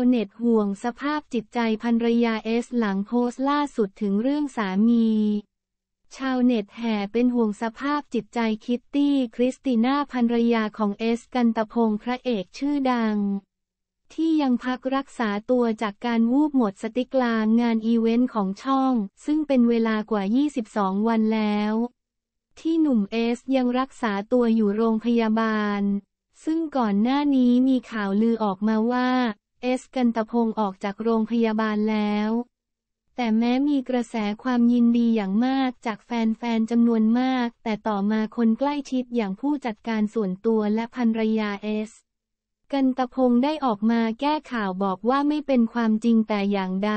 าวเน็ตห่วงสภาพจิตใจภรรยาเอสหลังโพสต์ล่าสุดถึงเรื่องสามี ชาวเน็ตแห่เป็นห่วงสภาพจิตใจคิตตี้ คริสติน่าภรรยาของเอสกันตพงศ์พระเอกชื่อดัง ที่ยังพักรักษาตัวจากการวูบหมดสติกลางงานอีเวนต์ของช่อง ซึ่งเป็นเวลากว่า22วันแล้ว ที่หนุ่มเอสยังรักษาตัวอยู่โรงพยาบาล ซึ่งก่อนหน้านี้มีข่าวลือออกมาว่าเอสกันตพงศ์ออกจากโรงพยาบาลแล้ว แต่แม้มีกระแสความยินดีอย่างมากจากแฟนๆจำนวนมาก แต่ต่อมาคนใกล้ชิดอย่างผู้จัดการส่วนตัวและภรรยาเอส กันตพงศ์ได้ออกมาแก้ข่าวบอกว่าไม่เป็นความจริงแต่อย่างใด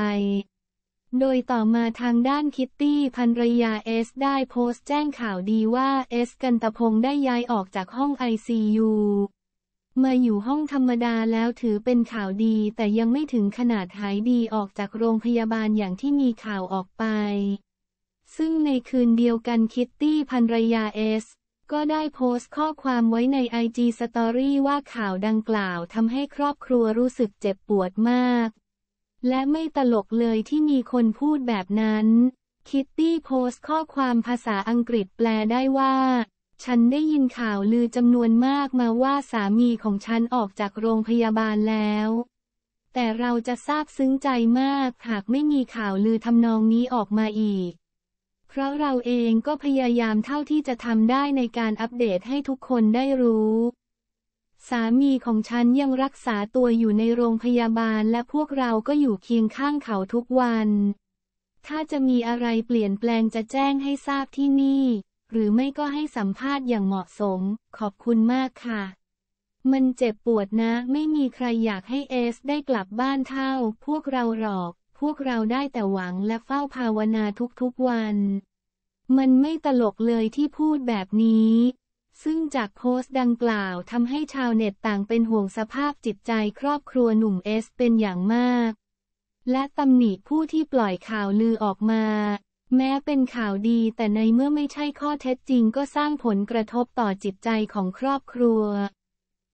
โดยต่อมาทางด้านคิตตี้ภรรยาเอส ได้โพสต์แจ้งข่าวดีว่าเอสกันตพงศ์ได้ย้ายออกจากห้องไอซียูมาอยู่ห้องธรรมดาแล้วถือเป็นข่าวดี แต่ยังไม่ถึงขนาดหายดีออกจากโรงพยาบาลอย่างที่มีข่าวออกไป ซึ่งในคืนเดียวกันคิตตี้พันรยาเอสก็ได้โพสต์ข้อความไว้ในไอจีสตอรี่ว่าข่าวดังกล่าวทำให้ครอบครัวรู้สึกเจ็บปวดมาก และไม่ตลกเลยที่มีคนพูดแบบนั้น คิตตี้โพสต์ข้อความภาษาอังกฤษแปลได้ว่าฉันได้ยินข่าวลือจำนวนมากมาว่าสามีของฉันออกจากโรงพยาบาลแล้ว แต่เราจะซาบซึ้งใจมากหากไม่มีข่าวลือทำนองนี้ออกมาอีก เพราะเราเองก็พยายามเท่าที่จะทำได้ในการอัปเดตให้ทุกคนได้รู้ สามีของฉันยังรักษาตัวอยู่ในโรงพยาบาลและพวกเราก็อยู่เคียงข้างเขาทุกวัน ถ้าจะมีอะไรเปลี่ยนแปลงจะแจ้งให้ทราบที่นี่หรือไม่ก็ให้สัมภาษณ์อย่างเหมาะสม ขอบคุณมากค่ะ มันเจ็บปวดนะไม่มีใครอยากให้เอส ได้กลับบ้านเท่า พวกเราหรอก พวกเราได้แต่หวังและเฝ้าภาวนาทุกๆวัน มันไม่ตลกเลยที่พูดแบบนี้ ซึ่งจากโพสต์ดังกล่าวทำให้ชาวเน็ตต่างเป็นห่วงสภาพจิตใจครอบครัวหนุ่มเอส เป็นอย่างมาก และตำหนิผู้ที่ปล่อยข่าวลือออกมาแม้เป็นข่าวดีแต่ในเมื่อไม่ใช่ข้อเท็จจริงก็สร้างผลกระทบต่อจิตใจของครอบครัว